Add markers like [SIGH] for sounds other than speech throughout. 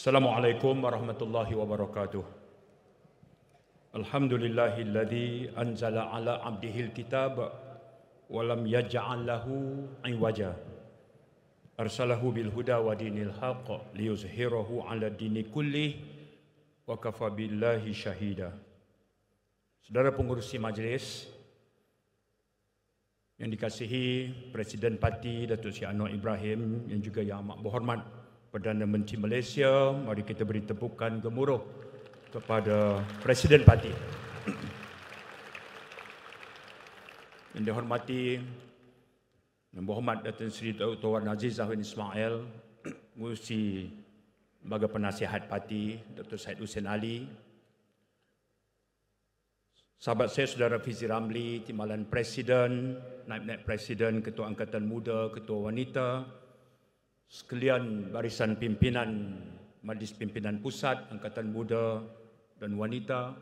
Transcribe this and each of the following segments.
Assalamualaikum warahmatullahi wabarakatuh. Alhamdulillahilladzi anzala ala abdihil kitab wa lam yaj'al lahu iwaja. Arsalahu bil huda wa dinil haq liyuzhirahu ala dini kulli wa kafa shahida. Saudara pengurusi majlis yang dikasihi Presiden Parti Datuk Seri Anwar Ibrahim yang juga yang amat berhormat Perdana Menteri Malaysia, mari kita beri tepukan gemuruh kepada Presiden Parti. [CLEARS THROAT] Yang dihormati Yang Berhormat Datuk Seri Tuan Aziz Zahwin Ismail, [CLEARS THROAT] Mengurusi Lembaga Penasihat Parti Dr. Syed Hussein Ali, Sahabat saya Saudara Fizi Ramli, Timbalan Presiden, Naib-Naib Presiden, Ketua Angkatan Muda, Ketua Wanita, sekalian barisan pimpinan Majlis Pimpinan Pusat Angkatan Muda dan Wanita.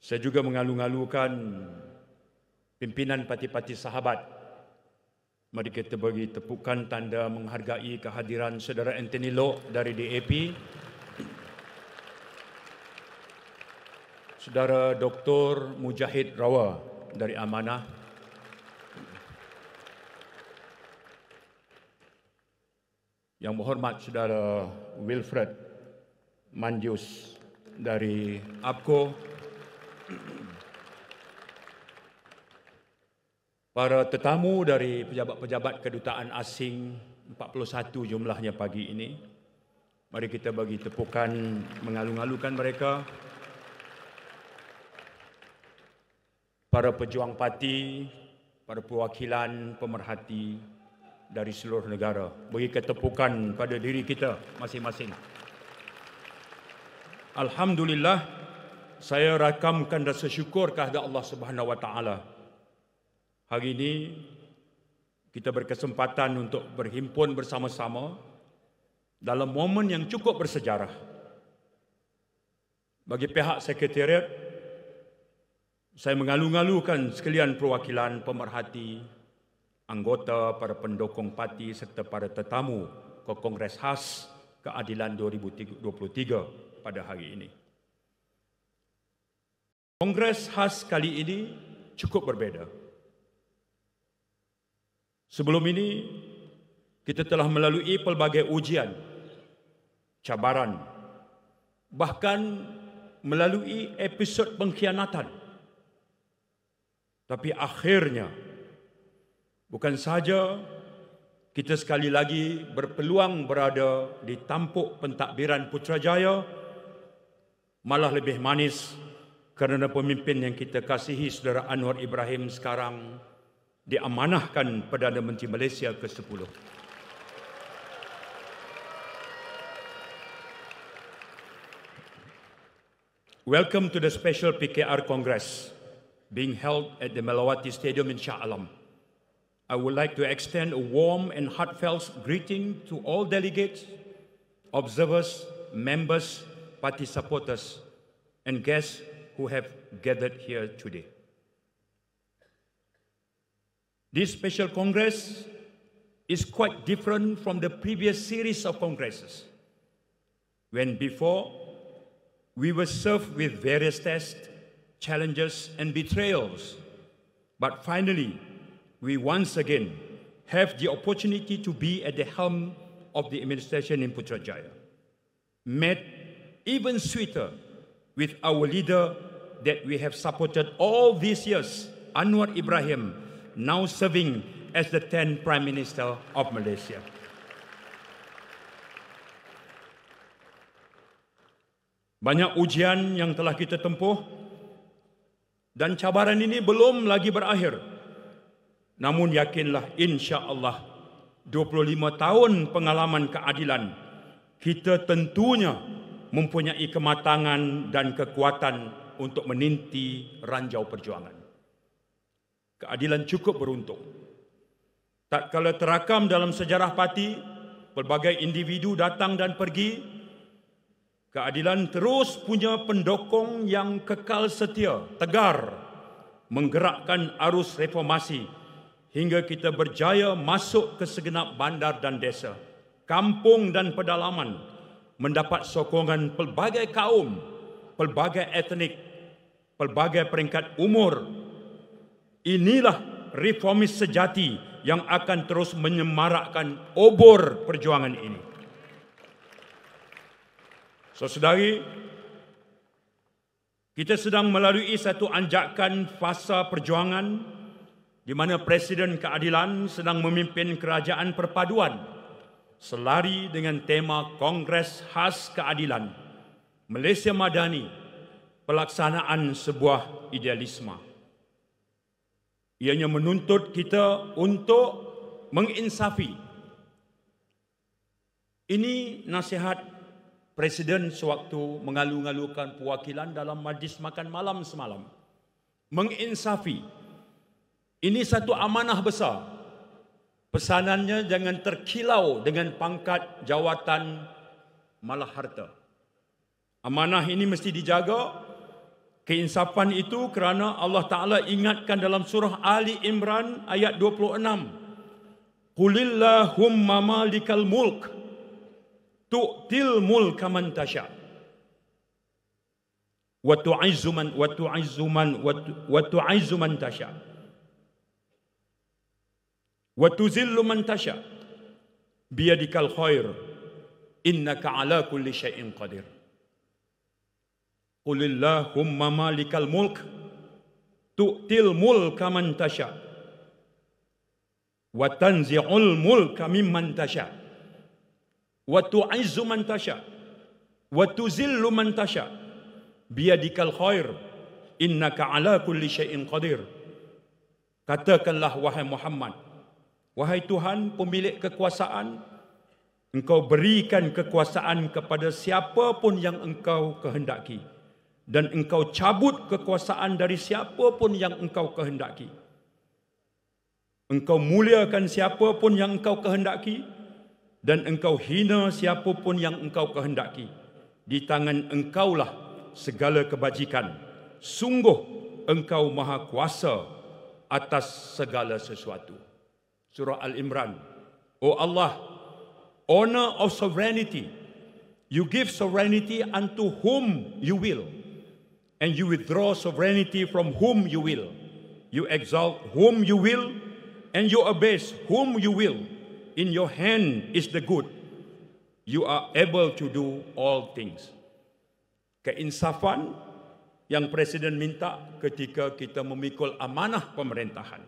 Saya juga mengalu-alukan pimpinan parti-parti sahabat. Mari kita bagi tepukan tanda menghargai kehadiran saudara Anthony Lok dari DAP. Saudara Dr. Mujahid Rawa dari Amanah. Yang berhormat saudara Wilfred Manjus dari APCO. Para tetamu dari pejabat-pejabat kedutaan asing 41 jumlahnya pagi ini. Mari kita bagi tepukan mengalung-alungkan mereka. Para pejuang parti, para perwakilan pemerhati dari seluruh negara. bagi ketepukan pada diri kita masing-masing. Alhamdulillah, saya rakamkan rasa syukur kepada Allah Subhanahu Wa Taala. Hari ini kita berkesempatan untuk berhimpun bersama-sama dalam momen yang cukup bersejarah. Bagi pihak sekretariat, saya mengalu-alukan sekalian perwakilan pemerhati, anggota para pendukung parti serta para tetamu ke Kongres Khas Keadilan 2023 pada hari ini. Kongres Khas kali ini cukup berbeza. Sebelum ini, kita telah melalui pelbagai ujian, cabaran, bahkan melalui episod pengkhianatan. Tapi akhirnya, Bukan sahaja kita sekali lagi berpeluang berada di tampuk pentadbiran Putrajaya, malah lebih manis kerana pemimpin yang kita kasihi saudara Anwar Ibrahim sekarang diamanahkan Perdana Menteri Malaysia ke-10. Welcome to the special PKR Congress being held at the Melawati Stadium Insya Allah. I would like to extend a warm and heartfelt greeting to all delegates, observers, members, party supporters, and guests who have gathered here today. This special Congress is quite different from the previous series of Congresses, when before we were served with various tests, challenges, and betrayals. But finally, we once again have the opportunity to be at the helm of the administration in Putrajaya, made even sweeter with our leader that we have supported all these years, Anwar Ibrahim, now serving as the 10th Prime Minister of Malaysia. Banyak ujian yang telah kita tempuh dan cabaran ini belum lagi berakhir. Namun yakinlah insya Allah 25 tahun pengalaman keadilan kita tentunya mempunyai kematangan dan kekuatan untuk meninti ranjau perjuangan. Keadilan cukup beruntung. Tak kala terakam dalam sejarah parti, pelbagai individu datang dan pergi, keadilan terus punya pendokong yang kekal setia, tegar, menggerakkan arus reformasi hingga kita berjaya masuk ke segenap bandar dan desa, kampung dan pedalaman, mendapat sokongan pelbagai kaum, pelbagai etnik, pelbagai peringkat umur. Inilah reformis sejati yang akan terus menyemarakkan obor perjuangan ini. Sesudari, kita sedang melalui satu anjakan fasa perjuangan di mana Presiden Keadilan sedang memimpin kerajaan perpaduan selari dengan tema Kongres Khas Keadilan Malaysia Madani pelaksanaan sebuah idealisme. Ianya menuntut kita untuk menginsafi. Ini nasihat Presiden sewaktu mengalu-alukan perwakilan dalam majlis makan malam semalam. Menginsafi. Menginsafi. Ini satu amanah besar. Pesanannya jangan terkilau dengan pangkat jawatan malah harta. Amanah ini mesti dijaga. Keinsapan itu kerana Allah Ta'ala ingatkan dalam surah Ali Imran ayat 26. Qulillahumma malikal mulk tu'til mulka man tasha wa tu'izzu man wa tu'izzu man wa man tasha' wa tuzillu man tasha biyadikal khair innaka ala kulli shayin qadir qulillahumma malikal mulk tu'til mulka man tasha wa tanzi'ul mulka mimman tasha wa tu'izzu man tasha wa tuzillu man tasha biyadikal khair innaka ala kulli shayin qadir katakanlah wahai muhammad Wahai Tuhan pemilik kekuasaan, Engkau berikan kekuasaan kepada siapapun yang Engkau kehendaki. Dan Engkau cabut kekuasaan dari siapapun yang Engkau kehendaki. Engkau muliakan siapapun yang Engkau kehendaki. Dan Engkau hina siapapun yang Engkau kehendaki. Di tangan Engkaulah segala kebajikan. Sungguh Engkau maha kuasa atas segala sesuatu. Surah Al-Imran. Oh Allah, owner of sovereignty, you give sovereignty unto whom you will, and you withdraw sovereignty from whom you will. You exalt whom you will, and you abase whom you will. In your hand is the good. You are able to do all things. Keinsafan yang Presiden minta ketika kita memikul amanah pemerintahan.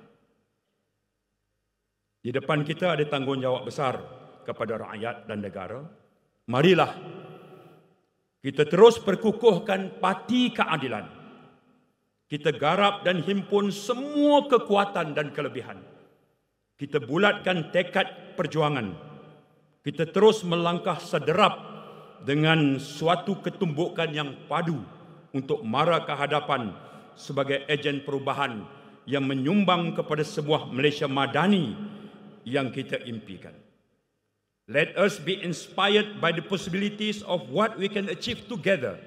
Di depan kita ada tanggungjawab besar kepada rakyat dan negara. Marilah kita terus perkukuhkan parti keadilan. Kita garap dan himpun semua kekuatan dan kelebihan. Kita bulatkan tekad perjuangan. Kita terus melangkah sederap dengan suatu ketumbukan yang padu untuk mara ke hadapan sebagai ejen perubahan yang menyumbang kepada sebuah Malaysia madani yang kita impikan. Let us be inspired by the possibilities of what we can achieve together.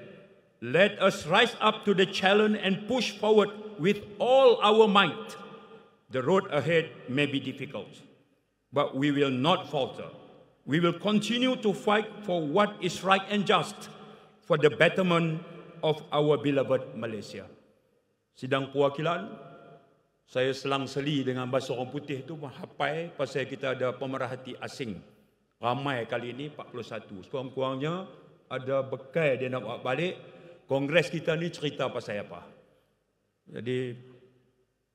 Let us rise up to the challenge and push forward with all our might. The road ahead may be difficult, but we will not falter. We will continue to fight for what is right and just for the betterment of our beloved Malaysia. Sidang perwakilan, saya selang seli dengan bahasa orang putih tu menghapai pasal kita ada pemerhati asing. Ramai kali ini 41. Sekurang-kurangnya ada bekal dia nak buat balik. Kongres kita ni cerita pasal apa. Jadi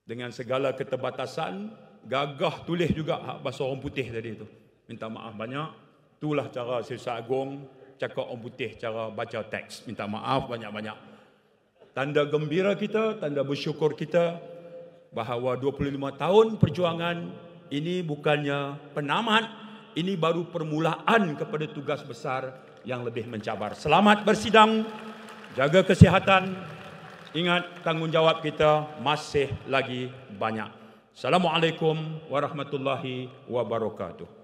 dengan segala keterbatasan, gagah tulis juga hak bahasa orang putih tadi tu. Minta maaf banyak. Itulah cara Sisa Agong cakap orang putih cara baca teks. Minta maaf banyak-banyak. Tanda gembira kita, tanda bersyukur kita, bahawa 25 tahun perjuangan ini bukannya penamat, ini baru permulaan kepada tugas besar yang lebih mencabar. Selamat bersidang, jaga kesihatan, ingat tanggungjawab kita masih lagi banyak. Assalamualaikum warahmatullahi wabarakatuh.